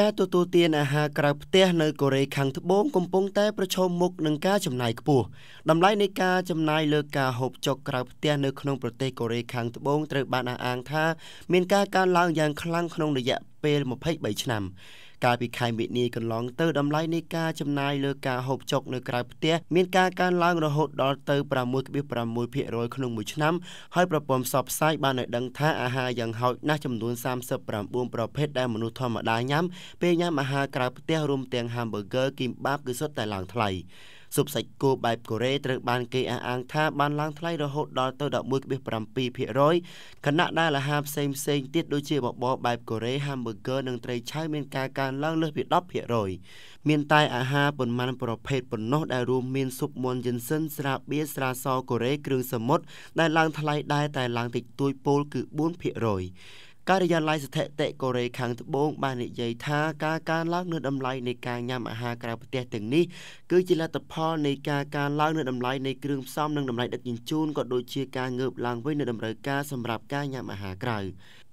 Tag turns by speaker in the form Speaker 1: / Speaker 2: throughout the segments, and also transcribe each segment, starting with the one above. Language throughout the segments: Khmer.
Speaker 1: ការទទួលទានអាហារក្រៅផ្ទះនៅកូរ៉េខាងត្បូងកំពុងតែប្រឈមមុខនឹងការចំណាយខ្ពស់តម្លៃនៃការចំណាយលើការហូបចុកក្រៅផ្ទះនៅក្នុងប្រទេសកូរ៉េខាងត្បូងត្រូវបានអះអាងថាមានការកើនឡើងយ៉ាងខ្លាំងក្នុងរយៈពេល23ឆ្នាំ កាលពីខែមិនិលកន្លងទៅតម្លៃនៃការចំណាយលើការហូបចុកនៅក្រៅផ្ទះមានការកើនឡើងរហូតដល់ទៅ6.6%ក្នុងមួយឆ្នាំហើយប្រព័ន្ធផ្សព្វផ្សាយបានឲ្យដឹងថាអាហារយ៉ាងហោចណាស់ចំនួន39ប្រភេទដែលមនុស្សធម្មតាញ៉ាំពេលញ៉ាំអាហារក្រៅផ្ទះរួមទាំង hamburger គីមបាបគឺសុទ្ធតែឡើងថ្លៃស៊ុបសាច់គោបែបកូរ៉េត្រូវបានគេអះអាងថាបានឡើងថ្លៃរហូតដល់ទៅ11.7%ខណៈដែលអាហារផ្សេងផ្សេងទៀតដូចជាបបរបែបកូរ៉េ hamburger និងត្រីឆៅមានការកើនឡើងលើសពី10%មានតែអាហារប៉ុន្មានប្រភេទប៉ុណ្ណោះដែលរួមមានស៊ុបមាន់យិនសិនស្រាបៀរស្រាសកូរ៉េគ្រឿងសមុទ្រដែលឡើងថ្លៃដែរតែឡើងតិចតួចពោលគឺ4%ការិយាល័យស្ថិតិកូរ៉េខាងត្បូងបាននិយាយថាការកើនឡើងនូវតម្លៃនៃការញ៉ាំអាហារក្រៅប្រទេសទាំងនេះគឺជាលទ្ធផលនៃការកើនឡើងនូវតម្លៃនៃគ្រឿងផ្សំនិងតម្លៃដឹកជញ្ជូនក៏ដូចជាការងើបឡើងវិញនូវតម្រូវការសម្រាប់ការញ៉ាំអាហារក្រៅ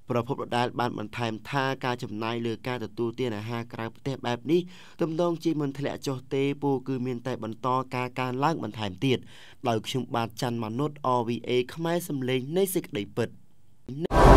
Speaker 1: ប្រពន្ធដដែលបានបន្ថែមថាការចំណាយលើការទទួលទានអាហារក្រៅប្រទេសបែបនេះទំនងជាមិនធ្លាក់ចុះទេពូគឺមានតែបន្តការកើនឡើងបន្ថែមទៀតដោយខ្ញុំបាទច័ន្ទម៉ាណុត OVA ខ្មែរសម្លេងនៃសេចក្តីពិត No.